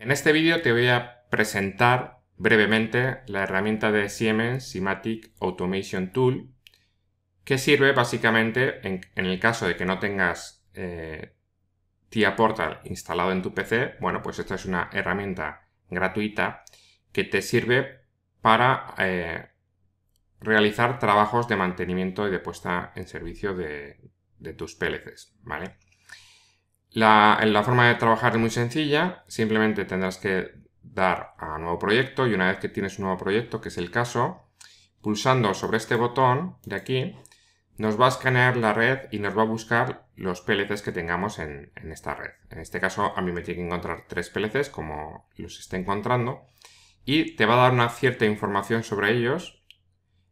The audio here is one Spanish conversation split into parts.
En este vídeo te voy a presentar brevemente la herramienta de Siemens Simatic Automation Tool que sirve básicamente en, el caso de que no tengas eh, TIA Portal instalado en tu PC, bueno, pues esta es una herramienta gratuita que te sirve para eh, realizar trabajos de mantenimiento y de puesta en servicio de, de tus PLCs, ¿vale? La, forma de trabajar es muy sencilla, simplemente tendrás que dar a nuevo proyecto y una vez que tienes un nuevo proyecto, que es el caso, pulsando sobre este botón de aquí, nos va a escanear la red y nos va a buscar los PLCs que tengamos en, esta red. En este caso a mí me tiene que encontrar tres PLCs como los está encontrando y te va a dar una cierta información sobre ellos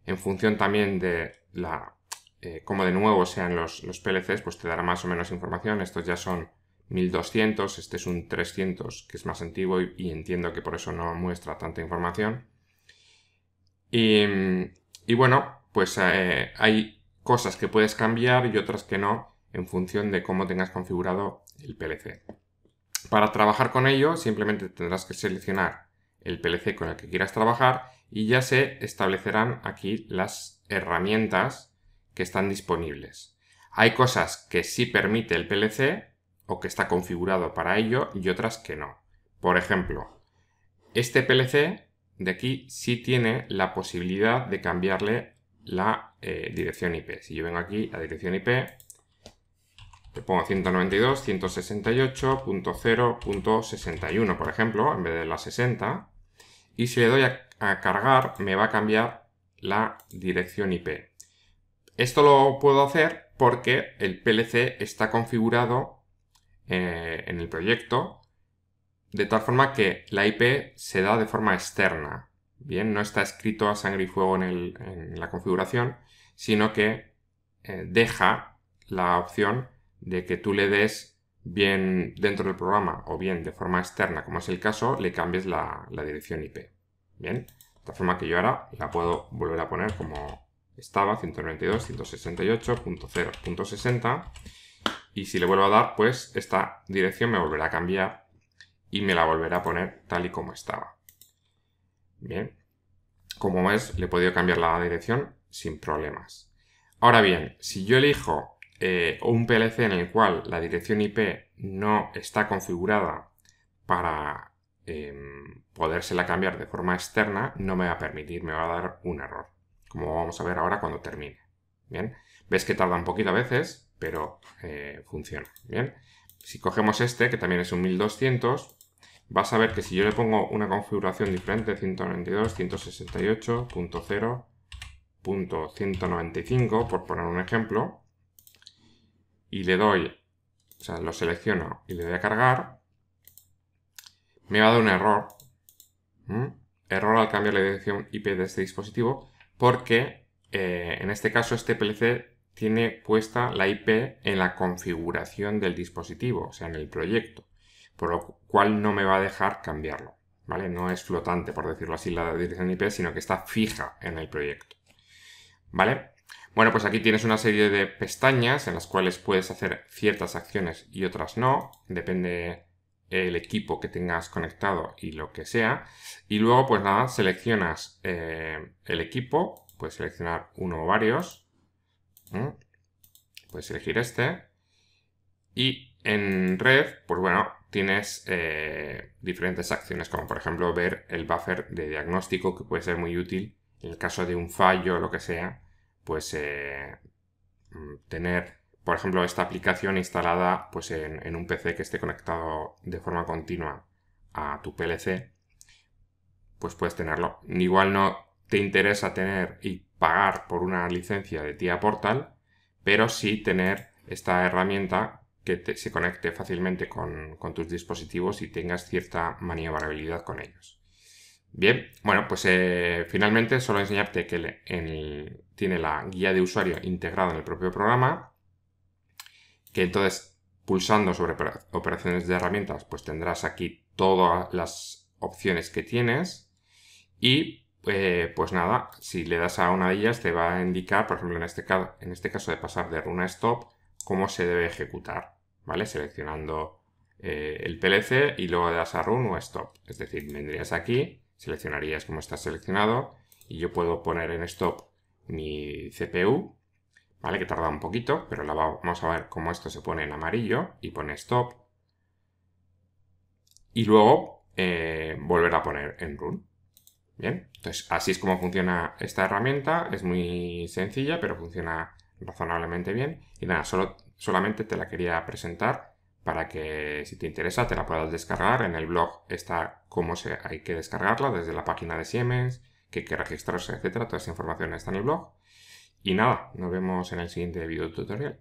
en función también de la eh, como de nuevo sean los, PLCs, pues te dará más o menos información. Estos ya son 1200, este es un 300 que es más antiguo y, entiendo que por eso no muestra tanta información. Y, bueno, pues eh, hay cosas que puedes cambiar y otras que no en función de cómo tengas configurado el PLC. Para trabajar con ello simplemente tendrás que seleccionar el PLC con el que quieras trabajar y ya se establecerán aquí las herramientas que están disponibles. Hay cosas que sí permite el PLC o que está configurado para ello y otras que no. Por ejemplo, este PLC de aquí sí tiene la posibilidad de cambiarle la eh, dirección IP. Si yo vengo aquí a dirección IP, le pongo 192.168.0.61, por ejemplo, en vez de la 60, y si le doy a cargar, me va a cambiar la dirección IP. Esto lo puedo hacer porque el PLC está configurado eh, en el proyecto de tal forma que la IP se da de forma externa. Bien, no está escrito a sangre y fuego en, la configuración, sino que eh, deja la opción de que tú le des bien dentro del programa o bien de forma externa, como es el caso, le cambies la, dirección IP. Bien, de tal forma que yo ahora la puedo volver a poner como estaba 192.168.0.60 y si le vuelvo a dar, pues esta dirección me volverá a cambiar y me la volverá a poner tal y como estaba. Bien, como ves, le he podido cambiar la dirección sin problemas. Ahora bien, si yo elijo eh, un PLC en el cual la dirección IP no está configurada para em, podérsela cambiar de forma externa, no me va a permitir, me va a dar un error como vamos a ver ahora cuando termine. Bien, ves que tarda un poquito a veces, pero eh, funciona. Bien, si cogemos este, que también es un 1200, vas a ver que si yo le pongo una configuración diferente, 192.168.0.195, por poner un ejemplo, y le doy, o sea, lo selecciono y le doy a cargar, me va a dar un error. Error al cambiar la dirección IP de este dispositivo, porque eh, en este caso este PLC tiene puesta la IP en la configuración del dispositivo, o sea, en el proyecto, por lo cual no me va a dejar cambiarlo, ¿vale? No es flotante, por decirlo así, la dirección IP, sino que está fija en el proyecto, ¿vale? Bueno, pues aquí tienes una serie de pestañas en las cuales puedes hacer ciertas acciones y otras no, depende el equipo que tengas conectado y lo que sea. Y luego, pues nada, seleccionas eh, el equipo, puedes seleccionar uno o varios, puedes elegir este. Y en red, pues bueno, tienes eh, diferentes acciones, como por ejemplo ver el buffer de diagnóstico, que puede ser muy útil en el caso de un fallo o lo que sea, pues eh, mm, tener por ejemplo, esta aplicación instalada pues, en, un PC que esté conectado de forma continua a tu PLC, pues puedes tenerlo. Igual no te interesa tener y pagar por una licencia de TIA Portal, pero sí tener esta herramienta que se conecte fácilmente con, tus dispositivos y tengas cierta maniobrabilidad con ellos. Bien, bueno, pues eh, finalmente solo enseñarte que tiene la guía de usuario integrada en el propio programa que entonces pulsando sobre operaciones de herramientas, pues tendrás aquí todas las opciones que tienes y eh, pues nada, si le das a una de ellas te va a indicar, por ejemplo en este, caso, en este caso de pasar de run a stop, cómo se debe ejecutar, ¿vale? Seleccionando eh, el PLC y luego das a run o stop, es decir, vendrías aquí, seleccionarías como está seleccionado y yo puedo poner en stop mi CPU ¿vale? Que tarda un poquito, pero la vamos a ver cómo esto se pone en amarillo y pone stop. Y luego eh, volver a poner en run. Bien, entonces así es como funciona esta herramienta. Es muy sencilla, pero funciona razonablemente bien. Y nada, solo, solamente te la quería presentar para que si te interesa te la puedas descargar. En el blog está cómo hay que descargarla desde la página de Siemens, que hay que registrarse, etcétera. Toda esa información está en el blog. Y nada, nos vemos en el siguiente video tutorial.